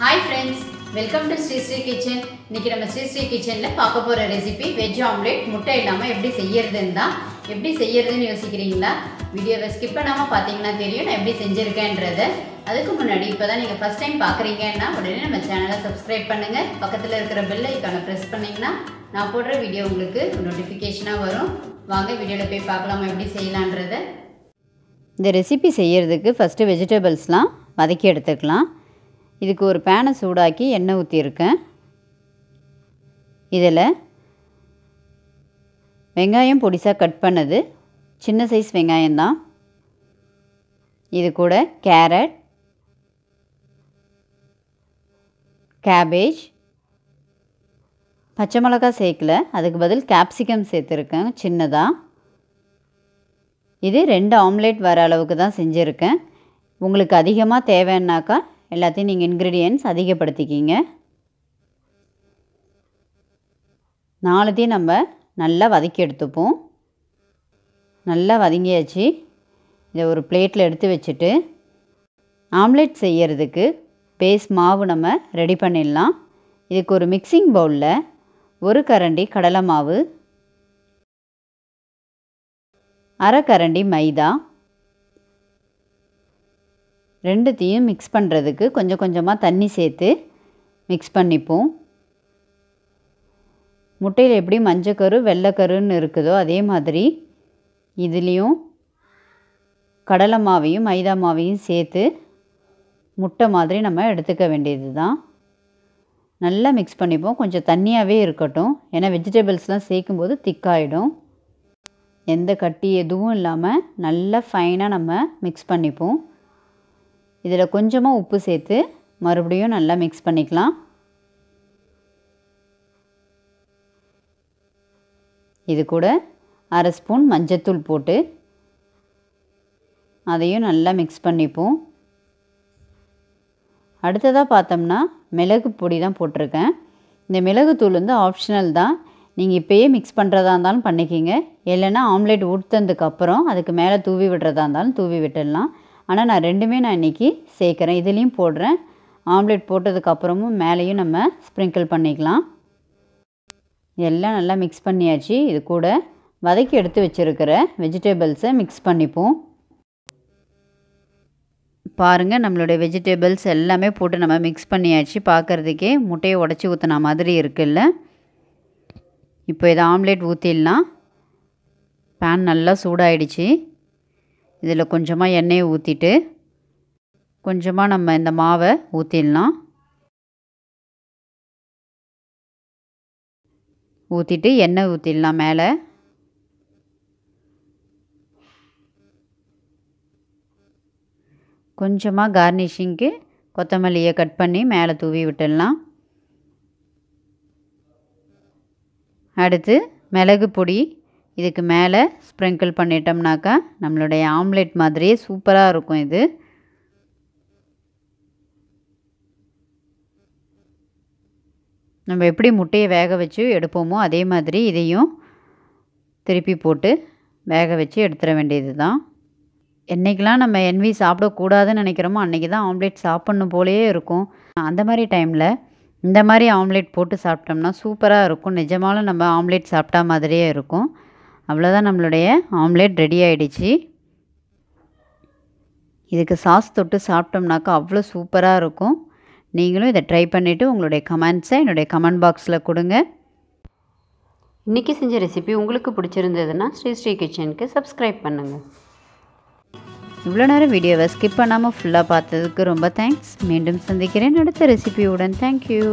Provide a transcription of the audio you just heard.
hi friends welcome to Sri Sri kitchen இன்றைக்கி நம்ம ஸ்ரீ ஸ்ரீ கிச்சனில் பார்க்க போகிற ரெசிபி வெஜ் ஆம்லேட் முட்டை இல்லாமல் எப்படி செய்யறதுன்னு தான் எப்படி செய்யறதுன்னு யோசிக்கிறீங்களா வீடியோவை ஸ்கிப் பண்ணாமல் பார்த்தீங்கன்னா தெரியும் நான் எப்படி செஞ்சுருக்கேன்றது அதுக்கு முன்னாடி இப்போ தான் நீங்கள் ஃபஸ்ட் டைம் பார்க்குறீங்கன்னா உடனே நம்ம சேனலை சப்ஸ்கிரைப் பண்ணுங்கள் பக்கத்தில் இருக்கிற பெல் ஐக்கானை ப்ரெஸ் பண்ணிங்கன்னா நான் போடுற வீடியோ உங்களுக்கு நோட்டிஃபிகேஷனாக வரும் வாங்க வீடியோவில் போய் பார்க்கலாமா எப்படி செய்யலான்றதை இந்த ரெசிபி செய்கிறதுக்கு ஃபஸ்ட்டு வெஜிடபிள்ஸ்லாம் வதக்கி எடுத்துக்கலாம் இதுக்கு ஒரு பேனை சூடாக்கி எண்ணெய் ஊற்றியிருக்கேன் இதில் வெங்காயம் பொடிசாக கட் பண்ணது சின்ன சைஸ் வெங்காயம்தான் இது கூட கேரட் கேபேஜ் பச்சை மிளகா சேர்க்கல அதுக்கு பதில் கேப்சிகம் சேர்த்துருக்கேன் சின்னதாக இது ரெண்டு ஆம்லேட் வர அளவுக்கு தான் செஞ்சுருக்கேன் உங்களுக்கு அதிகமாக தேவைன்னாக்கா எல்லாத்தையும் நீங்கள் இன்க்ரீடியன்ஸ் அதிகப்படுத்திக்கிங்க நாலுத்தையும் நம்ம நல்லா வதக்கி எடுத்துப்போம் நல்லா வதங்கியாச்சு இதை ஒரு பிளேட்டில் எடுத்து வச்சுட்டு ஆம்லேட் செய்கிறதுக்கு பேஸ்ட் மாவு நம்ம ரெடி பண்ணிடலாம் இதுக்கு ஒரு மிக்சிங் பவுலில் ஒரு கரண்டி கடலை மாவு அரை கரண்டி மைதா ரெண்டுத்தையும் மிக்ஸ் பண்ணுறதுக்கு கொஞ்சம் கொஞ்சமாக தண்ணி சேர்த்து மிக்ஸ் பண்ணிப்போம் முட்டையில் எப்படி மஞ்சக்கரு வெள்ளைக்கருன்னு இருக்குதோ அதே மாதிரி இதுலேயும் கடலை மாவையும் மைதா மாவையும் சேர்த்து முட்டை மாதிரி நம்ம எடுத்துக்க வேண்டியது தான் நல்லா மிக்ஸ் பண்ணிப்போம் கொஞ்சம் தண்ணியாகவே இருக்கட்டும் ஏன்னா வெஜிடபிள்ஸ்லாம் போது திக்காயிடும் எந்த கட்டி எதுவும் இல்லாமல் நல்லா ஃபைனாக நம்ம மிக்ஸ் பண்ணிப்போம் இதில் கொஞ்சமாக உப்பு சேர்த்து மறுபடியும் நல்லா மிக்ஸ் பண்ணிக்கலாம் இது கூட அரை ஸ்பூன் மஞ்சத்தூள் போட்டு அதையும் நல்லா மிக்ஸ் பண்ணிப்போம் அடுத்ததாக பார்த்தோம்னா மிளகு பொடி தான் போட்டிருக்கேன் இந்த மிளகுத்தூள் வந்து ஆப்ஷனல் தான் நீங்கள் இப்போயே மிக்ஸ் பண்ணுறதா இருந்தாலும் பண்ணிக்கிங்க இல்லைன்னா ஆம்லேட் ஊற்றுனதுக்கப்புறம் அதுக்கு மேலே தூவி விடுறதா இருந்தாலும் தூவி விட்டுடலாம் ஆனால் நான் ரெண்டுமே நான் இன்றைக்கி சேர்க்குறேன் இதுலேயும் போடுறேன் ஆம்லேட் போட்டதுக்கப்புறமும் மேலேயும் நம்ம ஸ்ப்ரிங்கிள் பண்ணிக்கலாம் எல்லாம் நல்லா மிக்ஸ் பண்ணியாச்சு இது கூட வதக்கி எடுத்து வச்சுருக்கிற வெஜிடேபிள்ஸை மிக்ஸ் பண்ணிப்போம் பாருங்கள் நம்மளுடைய வெஜிடேபிள்ஸ் எல்லாமே போட்டு நம்ம மிக்ஸ் பண்ணியாச்சு பார்க்குறதுக்கே முட்டையை உடச்சி ஊற்றின மாதிரி இருக்குல்ல இப்போ இதை ஆம்லேட் ஊற்றிடலாம் பேன் நல்லா சூடாயிடுச்சு இதில் கொஞ்சமாக எண்ணெயை ஊற்றிட்டு கொஞ்சமாக நம்ம இந்த மாவை ஊற்றிடலாம் ஊற்றிட்டு எண்ணெய் ஊற்றிடலாம் மேலே கொஞ்சமாக கார்னிஷிங்க்கு கொத்தமல்லியை கட் பண்ணி மேலே தூவி விட்டுடலாம் அடுத்து மிளகு பொடி இதுக்கு மேலே ஸ்ப்ரிங்கிள் பண்ணிட்டோம்னாக்கா நம்மளுடைய ஆம்லெட் மாதிரியே சூப்பராக இருக்கும் இது நம்ம எப்படி முட்டையை வேக வச்சு எடுப்போமோ அதே மாதிரி இதையும் திருப்பி போட்டு வேக வச்சு எடுத்துட வேண்டியது தான் என்றைக்கெலாம் நம்ம என்வி சாப்பிடக்கூடாதுன்னு நினைக்கிறோமோ அன்றைக்கி தான் ஆம்லேட் சாப்பிட்ணும் போலேயே இருக்கும் அந்த மாதிரி டைமில் இந்த மாதிரி ஆம்லேட் போட்டு சாப்பிட்டோம்னா சூப்பராக இருக்கும் நிஜமாலும் நம்ம ஆம்லேட் சாப்பிட்டா மாதிரியே இருக்கும் அவ்வளோதான் நம்மளுடைய ஆம்லேட் ரெடி ஆகிடுச்சு இதுக்கு சாஸ் தொட்டு சாப்பிட்டோம்னாக்கா அவ்வளோ சூப்பராக இருக்கும் நீங்களும் இதை ட்ரை பண்ணிவிட்டு உங்களுடைய கமெண்ட்ஸை என்னுடைய கமெண்ட் பாக்ஸில் கொடுங்க இன்றைக்கி செஞ்ச ரெசிபி உங்களுக்கு பிடிச்சிருந்ததுன்னா ஸ்ரீ ஸ்ரீ கிச்சனுக்கு சப்ஸ்கிரைப் பண்ணுங்கள் இவ்வளோ நேரம் வீடியோவை ஸ்கிப் பண்ணாமல் ஃபுல்லாக பார்த்ததுக்கு ரொம்ப தேங்க்ஸ் மீண்டும் சந்திக்கிறேன் அடுத்த ரெசிபியுடன் தேங்க்யூ